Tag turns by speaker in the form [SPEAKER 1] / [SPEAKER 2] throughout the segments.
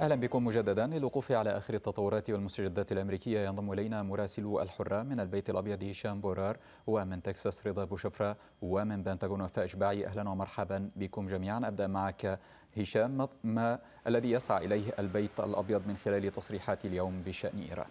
[SPEAKER 1] اهلا بكم مجددا للوقوف على اخر التطورات والمستجدات الامريكيه ينضم الينا مراسل الحره من البيت الابيض هشام بورار ومن تكساس رضا بوشفره ومن بنتاغون وفاء اشباعي اهلا ومرحبا بكم جميعا ابدا معك هشام ما الذي يسعى اليه البيت الابيض من خلال تصريحات اليوم بشان ايران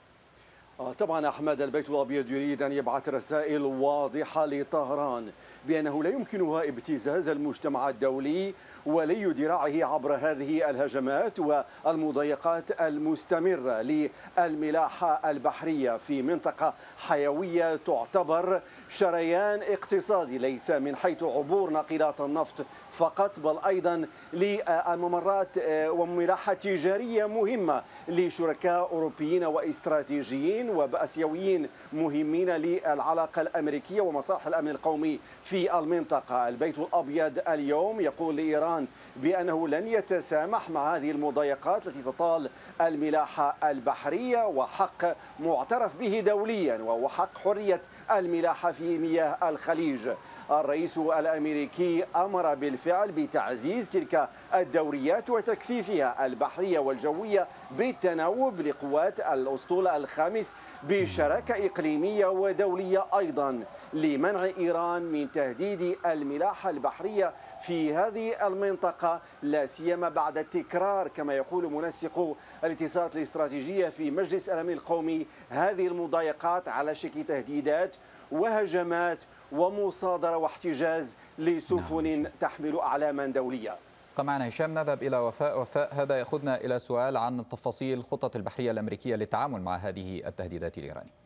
[SPEAKER 2] آه، طبعا أحمد البيت الأبيض يريد أن يبعث رسائل واضحة لطهران بأنه لا يمكنها ابتزاز المجتمع الدولي ولي ذراعه عبر هذه الهجمات والمضايقات المستمرة للملاحة البحرية في منطقة حيوية تعتبر شريان اقتصادي ليس من حيث عبور ناقلات النفط فقط بل أيضا للممرات آه، وملاحة تجارية مهمة لشركاء أوروبيين واستراتيجيين وأسيويين مهمين للعلاقة الأمريكية ومصالح الأمن القومي في المنطقة البيت الأبيض اليوم يقول لإيران بأنه لن يتسامح مع هذه المضايقات التي تطال الملاحة البحرية وحق معترف به دوليا وهو حق حرية الملاحة في مياه الخليج الرئيس الأمريكي أمر بالفعل بتعزيز تلك الدوريات وتكثيفها البحرية والجوية بالتناوب لقوات الأسطول الخامس بشراكة إقليمية ودولية أيضا لمنع إيران من تهديد الملاحة البحرية في هذه المنطقة لا سيما بعد التكرار كما يقول منسق الاتصالات الاستراتيجية في مجلس الأمن القومي هذه المضايقات على شكل تهديدات وهجمات ومصادرة واحتجاز لسفن نعم، نعم. تحمل أعلاما دولية
[SPEAKER 1] كما معنا هشام نذهب إلى وفاء وفاء هذا يأخذنا إلى سؤال عن تفاصيل الخطط البحرية الأمريكية للتعامل مع هذه التهديدات الإيرانية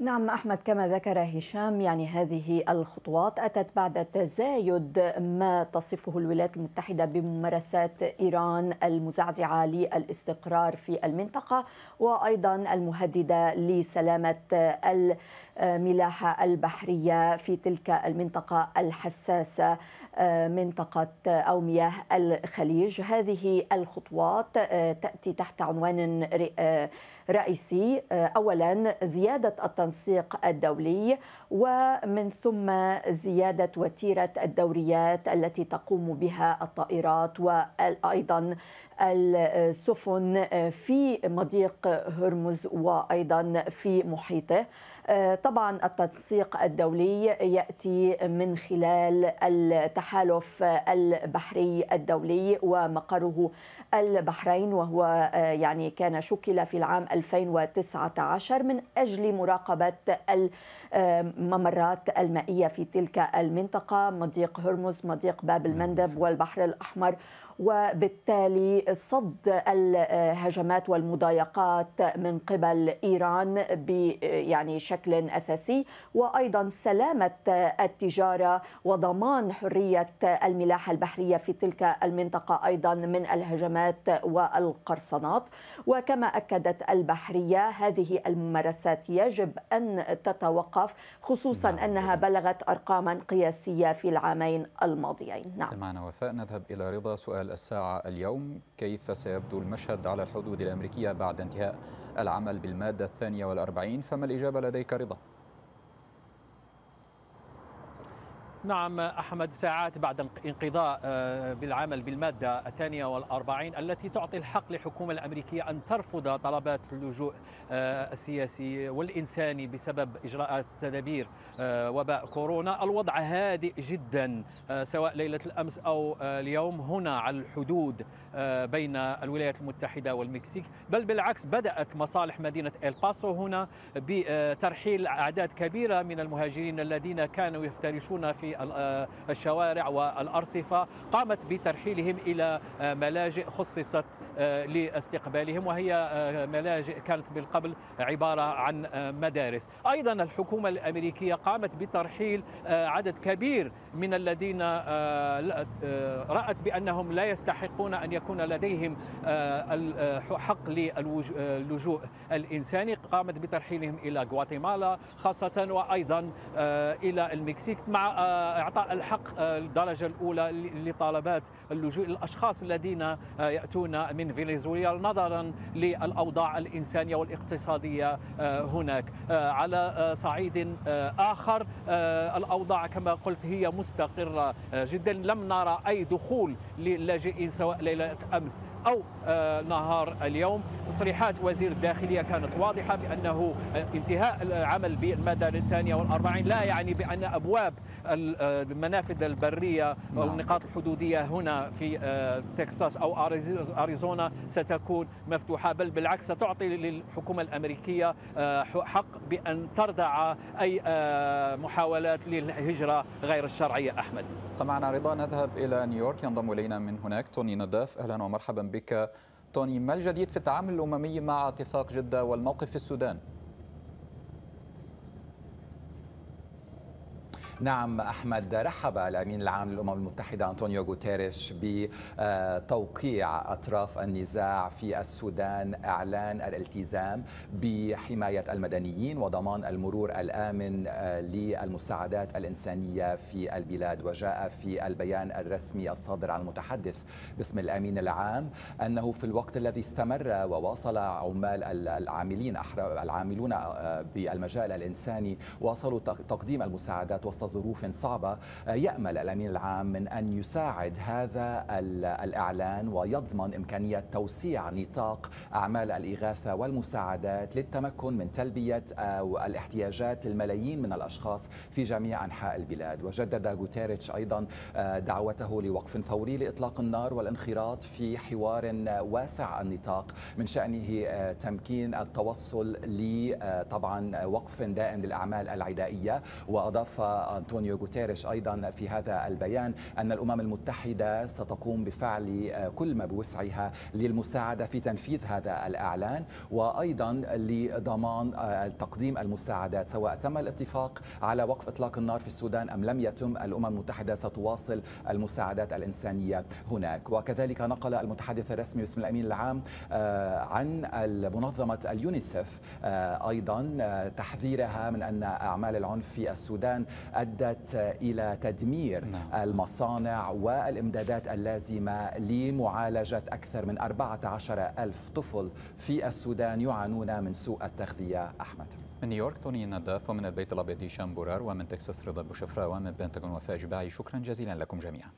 [SPEAKER 3] نعم أحمد كما ذكر هشام يعني هذه الخطوات أتت بعد تزايد ما تصفه الولايات المتحدة بممارسات إيران المزعزعة للاستقرار في المنطقة وأيضا المهددة لسلامة الملاحة البحرية في تلك المنطقة الحساسة آه، منطقة أو مياه الخليج هذه الخطوات آه، تأتي تحت عنوان آه، رئيسي أولا زيادة التنظيم التنسيق الدولي ومن ثم زيادة وتيرة الدوريات التي تقوم بها الطائرات وأيضا السفن آه، في مضيق هرمز وايضا في محيطه آه، طبعا التنسيق الدولي ياتي من خلال التحالف البحري الدولي ومقره البحرين وهو آه، يعني كان شكل في العام 2019 من اجل مراقبه الممرات المائيه في تلك المنطقه مضيق هرمز مضيق باب المندب والبحر الاحمر وبالتالي صد الهجمات والمضايقات من قبل ايران يعني شكل اساسي وايضا سلامه التجاره وضمان حريه الملاحه البحريه في تلك المنطقه ايضا من الهجمات والقرصنات وكما اكدت البحريه هذه الممارسات يجب ان تتوقف خصوصا نعم، انها بلغت ارقاما قياسيه في العامين الماضيين نعم.
[SPEAKER 1] معنا وفاء نذهب الى رضا سؤال الساعه اليوم كيف سيبدو المشهد على الحدود الأمريكية بعد انتهاء العمل بالمادة الثانية والأربعين فما الإجابة لديك رضا؟
[SPEAKER 4] نعم أحمد ساعات بعد انقضاء آه، بالعمل بالمادة الثانية والأربعين التي تعطي الحق للحكومة الأمريكية أن ترفض طلبات اللجوء آه، السياسي والإنساني بسبب إجراءات تدابير آه، وباء كورونا الوضع هادئ جدا سواء ليلة الأمس أو اليوم هنا على الحدود بين الولايات المتحدة والمكسيك بل بالعكس بدأت مصالح مدينة الباسو هنا بترحيل أعداد كبيرة من المهاجرين الذين كانوا يفترشون في آه، الشوارع والأرصفة قامت بترحيلهم إلى آه، ملاجئ خصصت آه، لاستقبالهم وهي ملاجئ كانت بالقبل عبارة عن مدارس أيضا الحكومة الأمريكية قامت بترحيل عدد كبير من الذين رأت بأنهم لا يستحقون أن يكون لديهم حق للجوء الإنساني قامت بترحيلهم إلى غواتيمالا خاصة وأيضا إلى المكسيك مع اعطاء الحق آه، الدرجه الاولى لطلبات اللجوء الاشخاص الذين آه، ياتون من فنزويلا نظرا للاوضاع الانسانيه والاقتصاديه آه، هناك على صعيد اخر الاوضاع كما قلت هي مستقره جدا لم نرى اي دخول للاجئين سواء ليله امس او نهار اليوم تصريحات وزير الداخليه كانت واضحه بانه انتهاء العمل بالمدى الثانيه والاربعين لا يعني بان ابواب آه، المنافذ البرية أو نعم. النقاط الحدودية هنا في آه، تكساس أو أريزونا ستكون مفتوحة بل بالعكس ستعطي للحكومة الأمريكية آه، حق بأن تردع أي محاولات للهجرة غير الشرعية أحمد
[SPEAKER 1] طبعا رضا نذهب إلى نيويورك ينضم إلينا من هناك توني نداف أهلا ومرحبا بك توني ما الجديد في التعامل الأممي مع اتفاق جدة والموقف في السودان؟
[SPEAKER 5] نعم أحمد رحب الأمين العام للأمم المتحدة أنطونيو غوتيريش بتوقيع أطراف النزاع في السودان إعلان الالتزام بحماية المدنيين وضمان المرور الآمن للمساعدات الإنسانية في البلاد وجاء في البيان الرسمي الصادر عن المتحدث باسم الأمين العام أنه في الوقت الذي استمر وواصل عمال العاملين العاملون بالمجال الإنساني واصلوا تقديم المساعدات وسط وظروف صعبة آه، يأمل الأمين العام من أن يساعد هذا الإعلان ويضمن إمكانية توسيع نطاق أعمال الإغاثة والمساعدات للتمكن من تلبية آه، الاحتياجات للملايين من الأشخاص في جميع أنحاء البلاد وجدد غوتيريتش أيضا آه، دعوته لوقف فوري لإطلاق النار والانخراط في حوار واسع النطاق من شأنه تمكين التوصل لطبعا وقف دائم للأعمال العدائية وأضاف أنطونيو غوتيريش أيضا في هذا البيان أن الأمم المتحدة ستقوم بفعل كل ما بوسعها للمساعدة في تنفيذ هذا الإعلان وأيضا لضمان آه، تقديم المساعدات سواء تم الاتفاق على وقف إطلاق النار في السودان أم لم يتم الأمم المتحدة ستواصل المساعدات الإنسانية هناك وكذلك نقل المتحدث الرسمي باسم الأمين العام آه، عن منظمة اليونيسف آه، أيضا تحذيرها من أن أعمال العنف في السودان أدت إلى تدمير نعم. المصانع والإمدادات اللازمة لمعالجة أكثر من 14 ألف طفل في السودان يعانون من سوء التغذية أحمد من
[SPEAKER 1] نيويورك توني نداف ومن البيت الأبيض هشام بورار ومن تكساس رضا بوشفرا ومن بنتاغون وفاج باعي شكرا جزيلا لكم جميعا